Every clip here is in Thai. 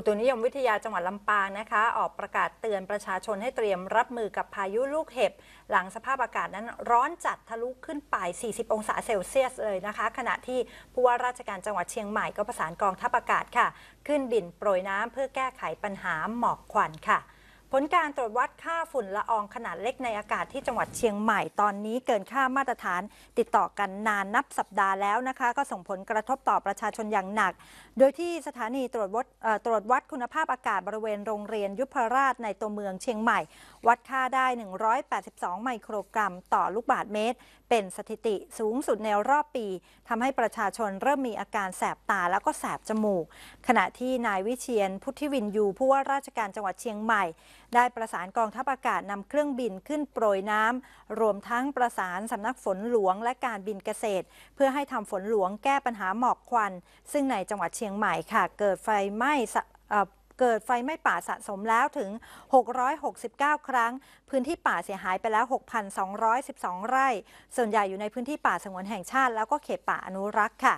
ุตุนิยมวิทยาจังหวัดลำปางนะคะ ออกประกาศเตือนประชาชนให้เตรียมรับมือกับพายุลูกเห็บหลังสภาพอากาศนั้นร้อนจัดทะลุขึ้นไป 40 องศาเซลเซียสเลยนะคะ ขณะที่ผู้ว่าราชการจังหวัดเชียงใหม่ก็ประสานกองทัพอากาศค่ะ ขึ้นบินโปรยน้ำเพื่อแก้ไขปัญหาหมอกควันค่ะผลการตรวจวัดค่าฝุ่นละอองขนาดเล็กในอากาศที่จังหวัดเชียงใหม่ ตอนนี้เกินค่ามาตรฐานติดต่อกันนานนับสัปดาห์แล้วนะคะ ก็ส่งผลกระทบต่อประชาชนอย่างหนัก โดยที่สถานีตรวจวัดตรวจวัดคุณภาพอากาศบริเวณโรงเรียนยุพราชในตัวเมืองเชียงใหม่ วัดค่าได้ 182 ไมโครกรัม ต่อลูกบาศก์เมตร เป็นสถิติสูงสุดในรอบปี ทำให้ประชาชนเริ่มมีอาการแสบตาแล้วก็แสบจมูกขณะที่นายวิเชียนพุทธิวินยูผู้ว่าราชการจังหวัดเชียงใหม่ได้ประสานกองทัพอากาศนำเครื่องบินขึ้นโปรยน้ำรวมทั้งประสานสำนักฝนหลวงและการบินเกษตร เพื่อให้ทำฝนหลวงแก้ปัญหาหมอกควัน ซึ่งในจังหวัดเชียงใหม่ค่ะ เกิดไฟไหม้เกิดไฟไหม้ป่าสะสมแล้วถึง 669 ครั้ง พื้นที่ป่าเสียหายไปแล้ว 6,212 ไร่ ส่วนใหญ่อยู่ในพื้นที่ป่าสงวนแห่งชาติแล้วก็เขตป่าอนุรักษ์ค่ะ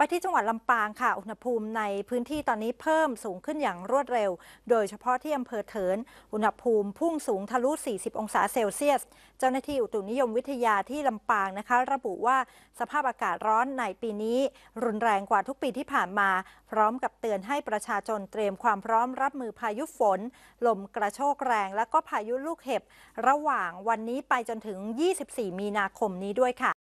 ไปที่จังหวัดลำปางค่ะ อุณหภูมิในพื้นที่ตอนนี้เพิ่มสูงขึ้นอย่างรวดเร็ว โดยเฉพาะที่อำเภอเถิน อุณหภูมิพุ่งสูงทะลุ 40 องศาเซลเซียส เจ้าหน้าที่อุตุนิยมวิทยาที่ลำปางนะคะ ระบุว่าสภาพอากาศร้อนในปีนี้ รุนแรงกว่าทุกปีที่ผ่านมา พร้อมกับเตือนให้ประชาชนเตรียมความพร้อมรับมือพายุฝน ลมกระโชกแรง และก็พายุลูกเห็บ ระหว่างวันนี้ไปจนถึง 24 มีนาคมนี้ด้วยค่ะ